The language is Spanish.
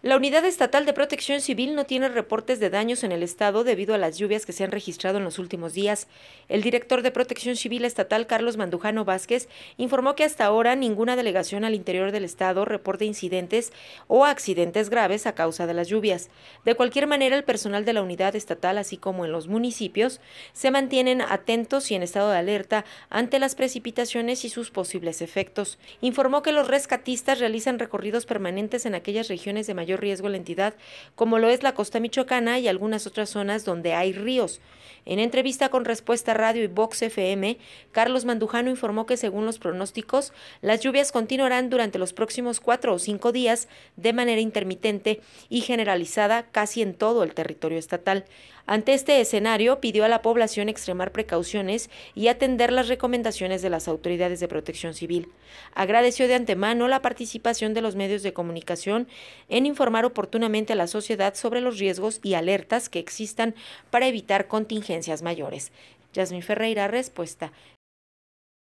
La Unidad Estatal de Protección Civil no tiene reportes de daños en el estado debido a las lluvias que se han registrado en los últimos días. El director de Protección Civil Estatal, Carlos Mandujano Vázquez, informó que hasta ahora ninguna delegación al interior del estado reporta incidentes o accidentes graves a causa de las lluvias. De cualquier manera, el personal de la unidad estatal, así como en los municipios, se mantienen atentos y en estado de alerta ante las precipitaciones y sus posibles efectos. Informó que los rescatistas realizan recorridos permanentes en aquellas regiones de mayor riesgo la entidad, como lo es la costa michoacana y algunas otras zonas donde hay ríos. En entrevista con Respuesta Radio y Vox FM, Carlos Mandujano informó que según los pronósticos, las lluvias continuarán durante los próximos cuatro o cinco días de manera intermitente y generalizada casi en todo el territorio estatal. Ante este escenario, pidió a la población extremar precauciones y atender las recomendaciones de las autoridades de protección civil. Agradeció de antemano la participación de los medios de comunicación en informar oportunamente a la sociedad sobre los riesgos y alertas que existan para evitar contingencias mayores. Jasmine Ferreira, respuesta.